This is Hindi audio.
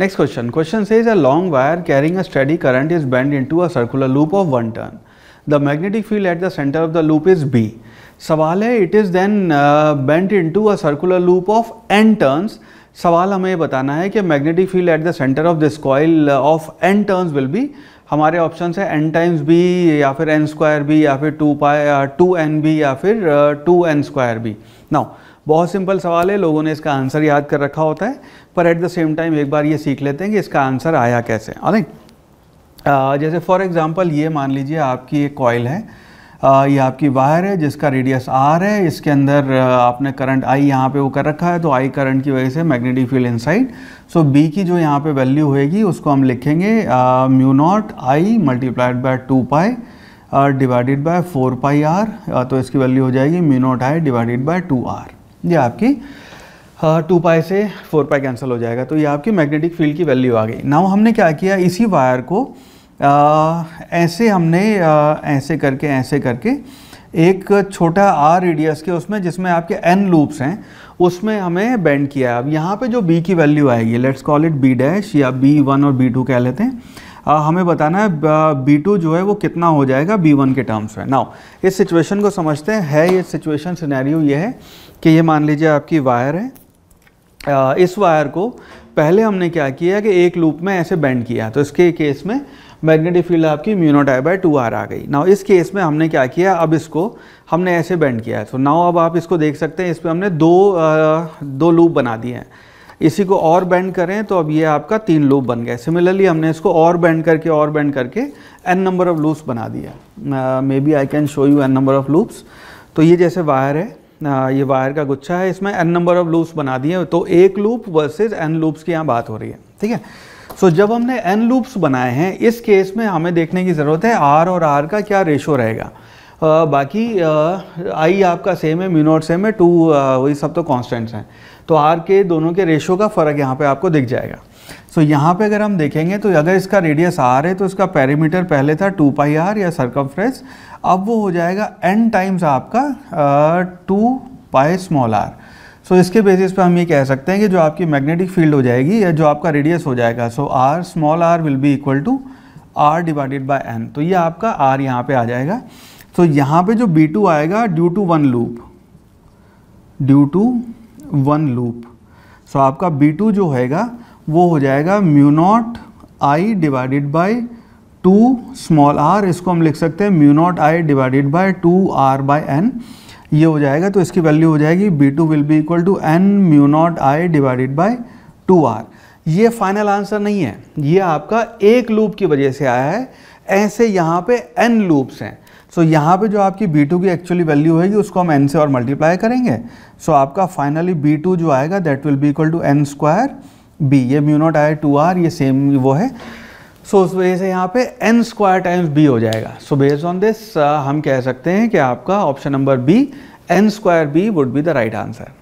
नेक्स्ट क्वेश्चन से is a long wire carrying a steady current is is into a circular loop of one turn the magnetic field at the centre of the loop is B सवाल है it is then into a circular loop of N turns सवाल हमें बताना है कि magnetic field at the centre of this coil of N turns will be हमारे ऑप्शन है एन टाइम्स बी या फिर एन स्क्वायर बी या फिर two pi two N B या फिर two N square B now बहुत सिंपल सवाल है लोगों ने इसका आंसर याद कर रखा होता है पर एट द सेम टाइम एक बार ये सीख लेते हैं कि इसका आंसर आया कैसे अरे जैसे फॉर एग्ज़ाम्पल ये मान लीजिए आपकी एक कॉयल है ये आपकी वायर है जिसका रेडियस आर है इसके अंदर आपने करंट आई यहाँ पे वो कर रखा है तो आई करंट की वजह से magnetic field inside so B की जो यहाँ पे वैल्यू होएगी उसको हम लिखेंगे mu naught I multiplied by two pi divided by four pi R तो इसकी वैल्यू हो जाएगी mu naught I divided by two R ये आपकी हाँ, टू पाई से फोर पाई कैंसिल हो जाएगा तो ये आपकी मैग्नेटिक फील्ड की वैल्यू आ गई नाउ हमने क्या किया इसी वायर को आ, ऐसे हमने आ, ऐसे करके ऐसे करके एक छोटा आर रेडियस के उसमें जिसमें आपके एन लूप्स हैं उसमें हमें बेंड किया है अब यहाँ पे जो बी की वैल्यू आएगी let's call it B dash या बी वन और बी टू कह लेते हैं हमें बताना है बी टू जो है वो कितना हो जाएगा बी वन के टर्म्स में नाउ इस सिचुएशन को समझते हैं है ये सिचुएशन सिनेरियो ये है कि ये मान लीजिए आपकी वायर है आ, इस वायर को पहले हमने क्या किया कि एक लूप में ऐसे बैंड किया तो इसके केस में मैग्नेटिक फील्ड आपकी म्यूनोटाई बाई टू आर आ गई नाउ इस केस में हमने क्या किया अब इसको हमने ऐसे बैंड किया है सो नाव नाउ अब आप इसको देख सकते हैं इस पर हमने दो आ, दो लूप बना दिए हैं इसी को और बैंड करें तो अब ये आपका तीन लूप बन गया सिमिलरली हमने इसको और बैंड करके और बैंड करके एन नंबर ऑफ़ लूप्स बना दिया maybe I can show you N number of loops तो ये जैसे वायर है ये वायर का गुच्छा है इसमें एन नंबर ऑफ़ लूप्स बना दिए तो एक लूप वर्सेज एन लूप्स की यहाँ बात हो रही है ठीक है सो जब हमने एन लूप्स बनाए हैं इस केस में हमें देखने की ज़रूरत है आर और आर का क्या रेशो रहेगा बाकी आई आपका सेम है म्यूनोट सेम है टू वही सब तो कॉन्स्टेंट्स हैं तो आर के दोनों के रेशो का फ़र्क यहाँ पे आपको दिख जाएगा सो so, यहाँ पे अगर हम देखेंगे तो अगर इसका रेडियस आर है तो इसका पैरीमीटर पहले था टू पाई आर या सर्कम अब वो हो जाएगा एन टाइम्स आपका two pi small R so इसके बेसिस पे हम ये कह सकते हैं कि जो आपकी मैग्नेटिक फील्ड हो जाएगी या जो आपका रेडियस हो जाएगा so R small R will be equal to R divided by N तो ये आपका आर यहाँ पे आ जाएगा तो यहाँ पे जो बी टू आएगा due to one loop due to one loop so आपका बी टू जो होएगा वो हो जाएगा mu naught I divided by two small R इसको हम लिख सकते हैं mu naught I divided by two R by N ये हो जाएगा तो इसकी वैल्यू हो जाएगी B two will be equal to N mu naught I divided by two R ये फाइनल आंसर नहीं है ये आपका एक लूप की वजह से आया है ऐसे यहाँ पे एन लूप्स हैं सो so, यहाँ पे जो आपकी बी टू की एक्चुअली वैल्यू होगी उसको हम एन से और मल्टीप्लाई करेंगे सो so, आपका फाइनली बी टू जो आएगा that will be equal to N square B ये म्यूनोट आया टू आर ये सेम वो है सो so, उस वजह से यहाँ पे एन स्क्वायर टाइम्स बी हो जाएगा सो बेस्ड ऑन दिस हम कह सकते हैं कि आपका option number B N square B would be the right answer